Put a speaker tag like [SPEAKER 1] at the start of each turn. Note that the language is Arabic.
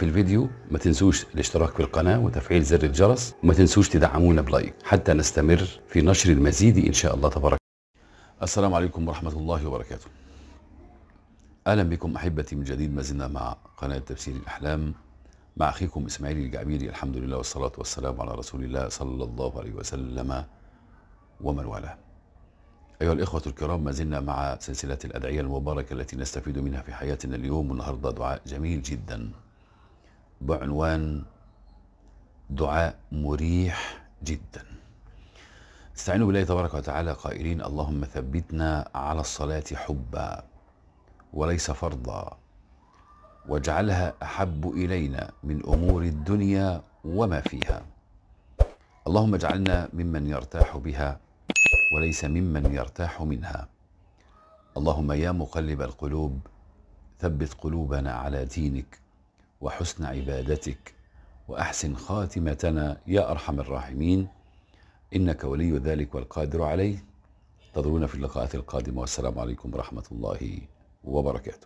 [SPEAKER 1] في الفيديو ما تنسوش الاشتراك في القناة وتفعيل زر الجرس وما تنسوش تدعمونا بلايك حتى نستمر في نشر المزيد إن شاء الله تبارك السلام عليكم ورحمة الله وبركاته أهلا بكم أحبتي من جديد ما زلنا مع قناة تفسير الأحلام مع أخيكم إسماعيل الجعبيري الحمد لله والصلاة والسلام على رسول الله صلى الله عليه وسلم ومن والاه أيها الإخوة الكرام ما زلنا مع سلسلة الأدعية المباركة التي نستفيد منها في حياتنا اليوم والنهاردة دعاء جميل جداً بعنوان دعاء مريح جدا استعينوا بالله تبارك وتعالى قائلين اللهم ثبتنا على الصلاة حبا وليس فرضا واجعلها أحب إلينا من أمور الدنيا وما فيها اللهم اجعلنا ممن يرتاح بها وليس ممن يرتاح منها اللهم يا مقلب القلوب ثبت قلوبنا على دينك وحسن عبادتك واحسن خاتمتنا يا ارحم الراحمين انك ولي ذلك والقادر عليه انتظرونا في اللقاءات القادمه والسلام عليكم ورحمه الله وبركاته